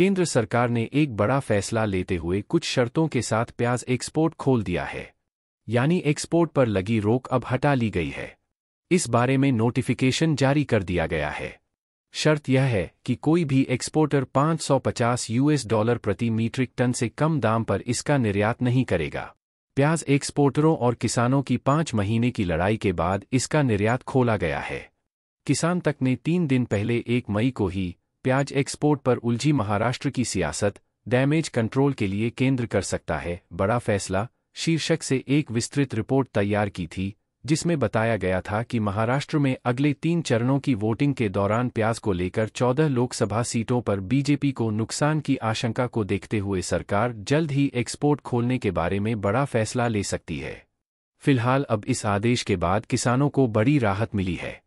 केंद्र सरकार ने एक बड़ा फैसला लेते हुए कुछ शर्तों के साथ प्याज एक्सपोर्ट खोल दिया है यानी एक्सपोर्ट पर लगी रोक अब हटा ली गई है इस बारे में नोटिफिकेशन जारी कर दिया गया है शर्त यह है कि कोई भी एक्सपोर्टर 550 यूएस डॉलर प्रति मीट्रिक टन से कम दाम पर इसका निर्यात नहीं करेगा प्याज एक्सपोर्टरों और किसानों की पांच महीने की लड़ाई के बाद इसका निर्यात खोला गया है किसान तक ने तीन दिन पहले एक मई को ही प्याज एक्सपोर्ट पर उलझी महाराष्ट्र की सियासत डैमेज कंट्रोल के लिए केंद्र कर सकता है बड़ा फैसला शीर्षक से एक विस्तृत रिपोर्ट तैयार की थी जिसमें बताया गया था कि महाराष्ट्र में अगले तीन चरणों की वोटिंग के दौरान प्याज को लेकर 14 लोकसभा सीटों पर बीजेपी को नुकसान की आशंका को देखते हुए सरकार जल्द ही एक्सपोर्ट खोलने के बारे में बड़ा फैसला ले सकती है फिलहाल अब इस आदेश के बाद किसानों को बड़ी राहत मिली है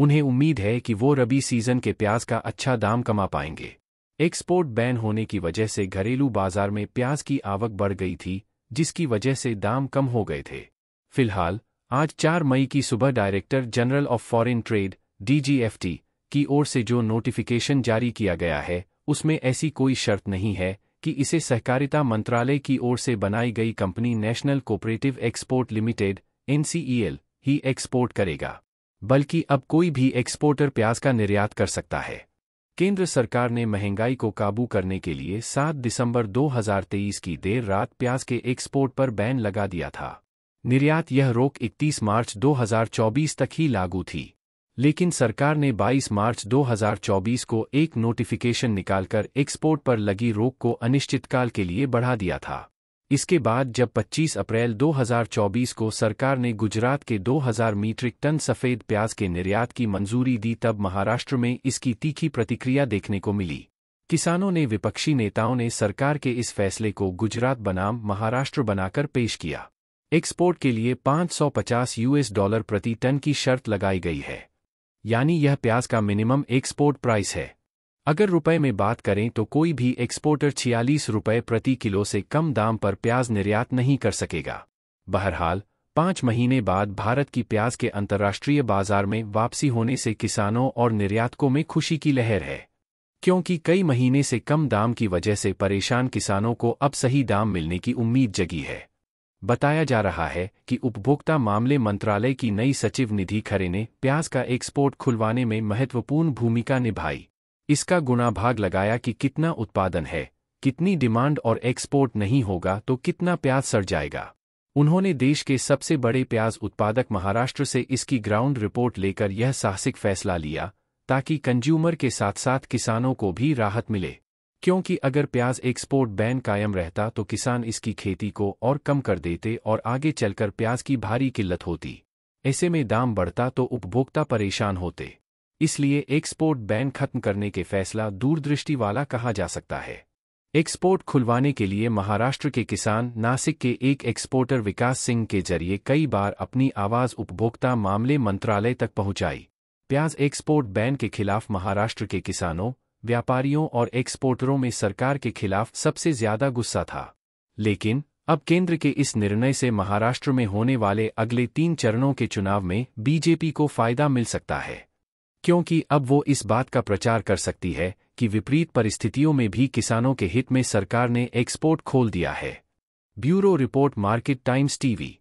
उन्हें उम्मीद है कि वो रबी सीजन के प्याज का अच्छा दाम कमा पाएंगे एक्सपोर्ट बैन होने की वजह से घरेलू बाजार में प्याज की आवक बढ़ गई थी जिसकी वजह से दाम कम हो गए थे फिलहाल आज 4 मई की सुबह director general of foreign trade DGFT की ओर से जो नोटिफिकेशन जारी किया गया है उसमें ऐसी कोई शर्त नहीं है कि इसे सहकारिता मंत्रालय की ओर से बनाई गई company national cooperative export limited NCEL ही एक्सपोर्ट करेगा बल्कि अब कोई भी एक्सपोर्टर प्याज का निर्यात कर सकता है केंद्र सरकार ने महंगाई को काबू करने के लिए 7 दिसंबर 2023 की देर रात प्याज के एक्सपोर्ट पर बैन लगा दिया था निर्यात यह रोक 31 मार्च 2024 तक ही लागू थी लेकिन सरकार ने 22 मार्च 2024 को एक नोटिफिकेशन निकालकर एक्सपोर्ट पर लगी रोक को अनिश्चितकाल के लिए बढ़ा दिया था इसके बाद जब 25 अप्रैल 2024 को सरकार ने गुजरात के 2000 मीट्रिक टन सफ़ेद प्याज के निर्यात की मंजूरी दी तब महाराष्ट्र में इसकी तीखी प्रतिक्रिया देखने को मिली किसानों ने विपक्षी नेताओं ने सरकार के इस फैसले को गुजरात बनाम महाराष्ट्र बनाकर पेश किया एक्सपोर्ट के लिए 550 यूएस डॉलर प्रति टन की शर्त लगाई गई है यानी यह प्याज का मिनिमम एक्सपोर्ट प्राइस है अगर रुपए में बात करें तो कोई भी एक्सपोर्टर छियालीस रुपए प्रति किलो से कम दाम पर प्याज निर्यात नहीं कर सकेगा बहरहाल पांच महीने बाद भारत की प्याज के अंतर्राष्ट्रीय बाजार में वापसी होने से किसानों और निर्यातकों में खुशी की लहर है क्योंकि कई महीने से कम दाम की वजह से परेशान किसानों को अब सही दाम मिलने की उम्मीद जगी है बताया जा रहा है कि उपभोक्ता मामले मंत्रालय की नई सचिव निधि खरे ने प्याज का एक्सपोर्ट खुलवाने में महत्वपूर्ण भूमिका निभाई इसका गुणा भाग लगाया कि कितना उत्पादन है कितनी डिमांड और एक्सपोर्ट नहीं होगा तो कितना प्याज सड़ जाएगा उन्होंने देश के सबसे बड़े प्याज उत्पादक महाराष्ट्र से इसकी ग्राउंड रिपोर्ट लेकर यह साहसिक फैसला लिया ताकि कंज्यूमर के साथ साथ किसानों को भी राहत मिले क्योंकि अगर प्याज एक्सपोर्ट बैन कायम रहता तो किसान इसकी खेती को और कम कर देते और आगे चलकर प्याज की भारी किल्लत होती ऐसे में दाम बढ़ता तो उपभोक्ता परेशान होते इसलिए एक्सपोर्ट बैन खत्म करने के फैसला दूरदृष्टि वाला कहा जा सकता है एक्सपोर्ट खुलवाने के लिए महाराष्ट्र के किसान नासिक के एक एक्सपोर्टर विकास सिंह के जरिए कई बार अपनी आवाज़ उपभोक्ता मामले मंत्रालय तक पहुंचाई प्याज एक्सपोर्ट बैन के खिलाफ महाराष्ट्र के किसानों व्यापारियों और एक्सपोर्टरों में सरकार के खिलाफ सबसे ज्यादा गुस्सा था लेकिन अब केंद्र के इस निर्णय से महाराष्ट्र में होने वाले अगले तीन चरणों के चुनाव में बीजेपी को फायदा मिल सकता है क्योंकि अब वो इस बात का प्रचार कर सकती है कि विपरीत परिस्थितियों में भी किसानों के हित में सरकार ने एक्सपोर्ट खोल दिया है bureau report market times TV